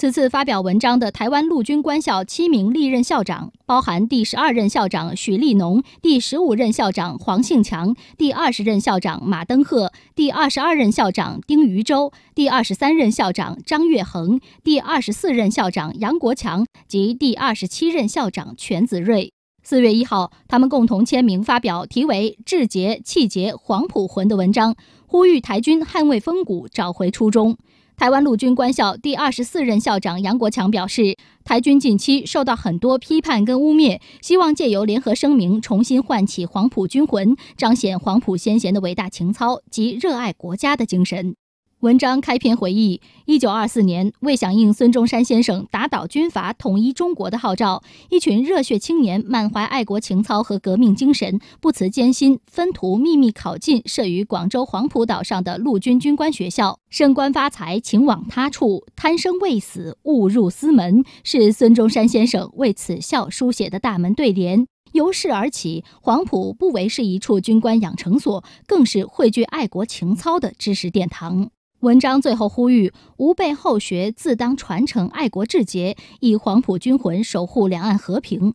此次发表文章的台湾陆军官校七名历任校长，包含第十二任校长许立农、第十五任校长黄性强、第二十任校长马登鹤、第二十二任校长丁瑜洲、第二十三任校长张月恒、第二十四任校长杨国强及第二十七任校长全子睿。四月一号，他们共同签名发表题为《志节气节黄埔魂》的文章，呼吁台军捍卫风骨，找回初衷。台湾陆军官校第二十四任校长杨国强表示，台军近期受到很多批判跟污蔑，希望借由联合声明重新唤起黄埔军魂，彰显黄埔先贤的伟大情操及热爱国家的精神。文章开篇回忆，一九二四年，为响应孙中山先生打倒军阀、统一中国的号召，一群热血青年满怀爱国情操和革命精神，不辞艰辛，分途秘密考进设于广州黄埔岛上的陆军军官学校。升官发财，请往他处；贪生畏死，误入私门，是孙中山先生为此校书写的大门对联。由是而起，黄埔不唯是一处军官养成所，更是汇聚爱国情操的知识殿堂。文章最后呼吁：吾辈后学自当传承爱国志节，以黄埔军魂守护两岸和平。